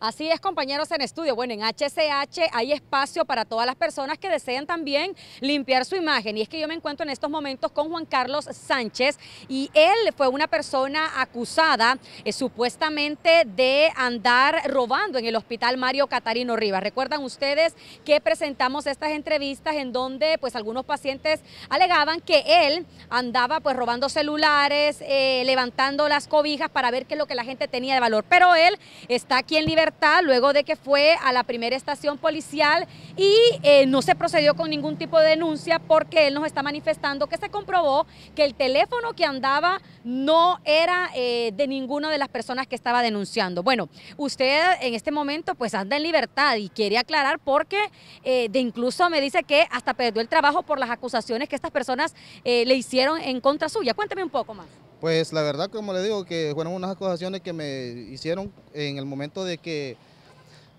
Así es, compañeros en estudio. Bueno, en HCH hay espacio para todas las personas que desean también limpiar su imagen. Y es que yo me encuentro en estos momentos con Juan Carlos Sánchez y él fue una persona acusada eh, supuestamente de andar robando en el hospital Mario Catarino Rivas. Recuerdan ustedes que presentamos estas entrevistas en donde pues algunos pacientes alegaban que él andaba pues robando celulares, eh, levantando las cobijas para ver qué es lo que la gente tenía de valor. Pero él está aquí en libertad luego de que fue a la primera estación policial y eh, no se procedió con ningún tipo de denuncia porque él nos está manifestando que se comprobó que el teléfono que andaba no era eh, de ninguna de las personas que estaba denunciando. Bueno, usted en este momento pues anda en libertad y quiere aclarar porque eh, de incluso me dice que hasta perdió el trabajo por las acusaciones que estas personas le hicieron en contra suya. Cuénteme un poco más. Pues la verdad, como le digo, que fueron unas acusaciones que me hicieron en el momento de que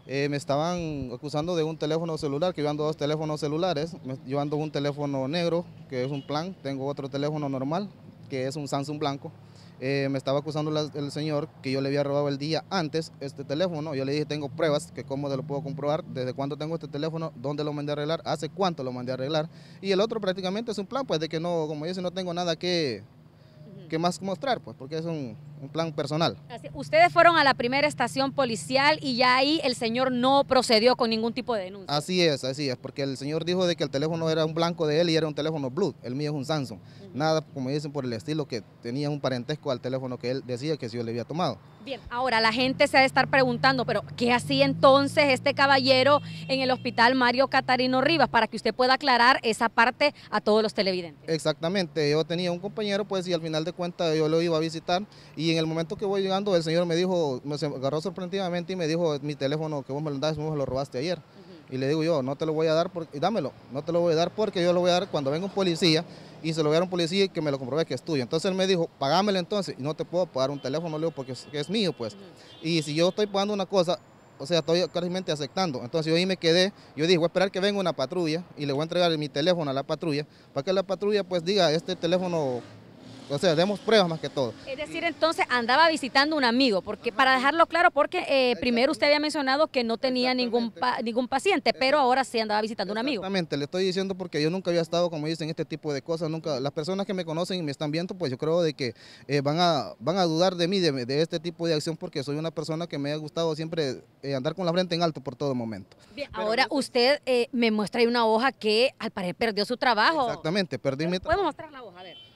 eh, me estaban acusando de un teléfono celular, que yo ando dos teléfonos celulares. Yo ando un teléfono negro, que es un plan, tengo otro teléfono normal, que es un Samsung blanco. Eh, me estaba acusando el señor que yo le había robado el día antes este teléfono. Yo le dije, tengo pruebas, que cómo te lo puedo comprobar, desde cuándo tengo este teléfono, dónde lo mandé a arreglar, hace cuánto lo mandé a arreglar. Y el otro prácticamente es un plan, pues de que no, como dice, no tengo nada que, ¿Qué más mostrar, pues, porque es un, un plan personal. ustedes fueron a la primera estación policial y ya ahí el señor no procedió con ningún tipo de denuncia. Así es, así es, porque el señor dijo de que el teléfono era un blanco de él y era un teléfono blue, el mío es un Samsung. Nada, como dicen, por el estilo que tenía un parentesco al teléfono que él decía que yo le había tomado. Bien, ahora la gente se ha de estar preguntando, pero ¿qué hacía entonces este caballero en el hospital Mario Catarino Rivas? Para que usted pueda aclarar esa parte a todos los televidentes. Exactamente, yo tenía un compañero, pues, y al final de cuentas yo lo iba a visitar y y en el momento que voy llegando, el señor me dijo, me agarró sorprendidamente y me dijo, mi teléfono que vos me lo vos me lo robaste ayer. Y le digo yo, no te lo voy a dar, porque, dámelo, no te lo voy a dar porque yo lo voy a dar cuando venga un policía y se lo voy a un policía y que me lo compruebe que es tuyo. Entonces él me dijo, pagámelo entonces, y no te puedo pagar un teléfono, le digo, porque es, mío, pues. Y si yo estoy pagando una cosa, o sea, estoy claramente aceptando. Entonces yo ahí me quedé, yo dije, voy a esperar que venga una patrulla y le voy a entregar mi teléfono a la patrulla, para que la patrulla pues diga, este teléfono o sea, demos pruebas más que todo. Es decir, entonces andaba visitando un amigo, porque para dejarlo claro, porque eh, primero usted había mencionado que no tenía ningún ningún paciente, pero ahora sí andaba visitando un amigo. Exactamente, le estoy diciendo porque yo nunca había estado, como dicen, en este tipo de cosas, nunca, las personas que me conocen y me están viendo, pues yo creo de que eh, van, a, van a dudar de mí, de, este tipo de acción, porque soy una persona que me ha gustado siempre eh, andar con la frente en alto por todo momento. Bien, ahora usted me muestra ahí una hoja que al parecer perdió su trabajo. Exactamente, perdí mi trabajo. mostrar la hoja, a ver.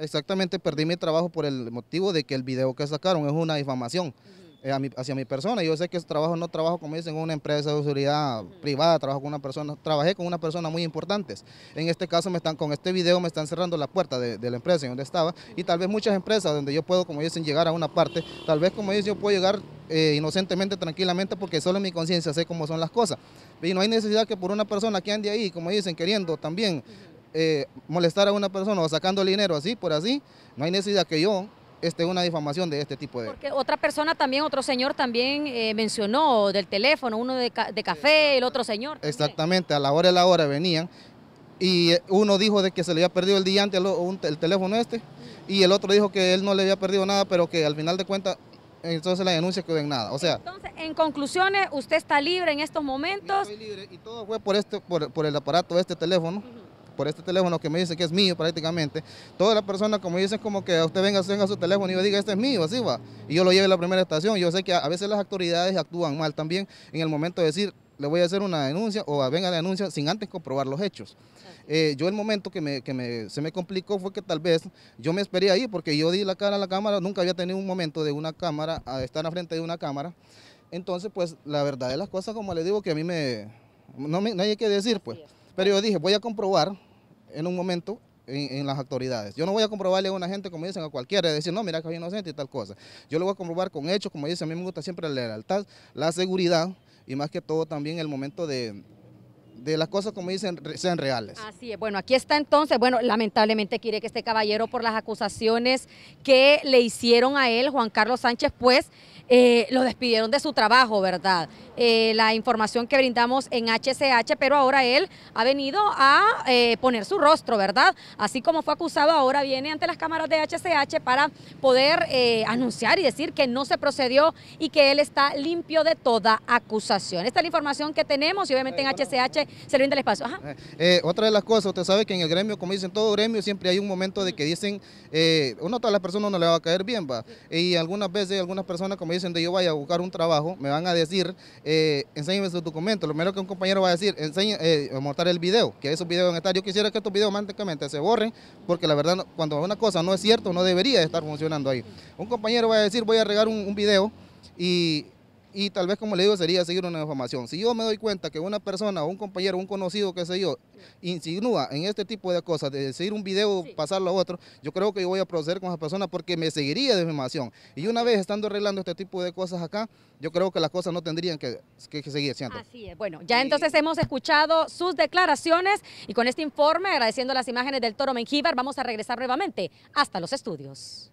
Exactamente, perdí mi trabajo por el motivo de que el video que sacaron es una difamación eh, hacia mi persona. Yo sé que trabajo no trabajo, como dicen, en una empresa de seguridad privada, trabajo con una persona, trabajé con una persona muy importante. En este caso, me están con este video me están cerrando la puerta de, la empresa en donde estaba y tal vez muchas empresas donde yo puedo, como dicen, llegar a una parte, tal vez, como dicen, yo puedo llegar eh, inocentemente, tranquilamente, porque solo en mi conciencia sé cómo son las cosas. Y no hay necesidad que por una persona que ande ahí, como dicen, queriendo también eh, molestar a una persona o sacando dinero así, por así, no hay necesidad que yo esté una difamación de este tipo de... Porque otra persona también, otro señor también eh, mencionó del teléfono, uno de, café, el otro señor. Exactamente, a la hora y la hora venían y eh, uno dijo de que se le había perdido el día antes el teléfono este y el otro dijo que él no le había perdido nada, pero que al final de cuentas entonces la denuncia quedó en nada. O sea, entonces, en conclusiones, usted está libre en estos momentos. libre y todo fue por este por, el aparato de este teléfono por este teléfono que me dice que es mío prácticamente, todas las personas como dicen como que usted venga, venga a su teléfono y yo diga, este es mío, así va, y yo lo lleve a la primera estación. Yo sé que a veces las autoridades actúan mal también en el momento de decir, le voy a hacer una denuncia o venga la denuncia sin antes comprobar los hechos. Eh, yo el momento que, se me complicó fue que tal vez yo me esperé ahí porque yo di la cara a la cámara, nunca había tenido un momento de una cámara, a estar al frente de una cámara. Entonces, pues la verdad de las cosas, como les digo, que a mí me, no hay que decir, pues. Pero yo dije, voy a comprobar en un momento en, las autoridades. Yo no voy a comprobarle a una gente, como dicen a cualquiera, decir, no, mira que soy inocente y tal cosa. Yo lo voy a comprobar con hechos, como dicen, a mí me gusta siempre la lealtad, la seguridad y más que todo también el momento de, de las cosas como dicen sean reales. Así es, bueno, aquí está entonces, bueno, lamentablemente quiere que este caballero por las acusaciones que le hicieron a él, Juan Carlos Sánchez, pues eh, lo despidieron de su trabajo, ¿verdad? Eh, la información que brindamos en HCH, pero ahora él ha venido a eh, poner su rostro, ¿verdad? Así como fue acusado, ahora viene ante las cámaras de HCH para poder anunciar y decir que no se procedió y que él está limpio de toda acusación. Esta es la información que tenemos y obviamente en HCH se le el espacio. Eh, eh, otra de las cosas, usted sabe que en el gremio, como dicen todo gremio, siempre hay un momento de que dicen, eh, uno todas las personas no le va a caer bien, va. Y algunas veces, algunas personas, como dicen, de yo vaya a buscar un trabajo, me van a decir, eh, enséñeme sus documentos. Lo primero que un compañero va a decir, enseña eh, montar el video, que esos videos van a estar. Yo quisiera que estos videos mágicamente se borren, porque la verdad, cuando una cosa no es cierto, no debería estar funcionando ahí. Un compañero va a decir, voy a regar un, un video y y tal vez como le digo sería seguir una información. Si yo me doy cuenta que una persona, un compañero, un conocido, qué sé yo, insinúa en este tipo de cosas, de seguir un video, pasarlo a otro, yo creo que yo voy a proceder con esa persona porque me seguiría de información. Y una vez estando arreglando este tipo de cosas acá, yo creo que las cosas no tendrían que, seguir siendo. Así es, bueno, ya entonces hemos escuchado sus declaraciones y con este informe, agradeciendo las imágenes del toro Mengíbar, vamos a regresar nuevamente hasta los estudios.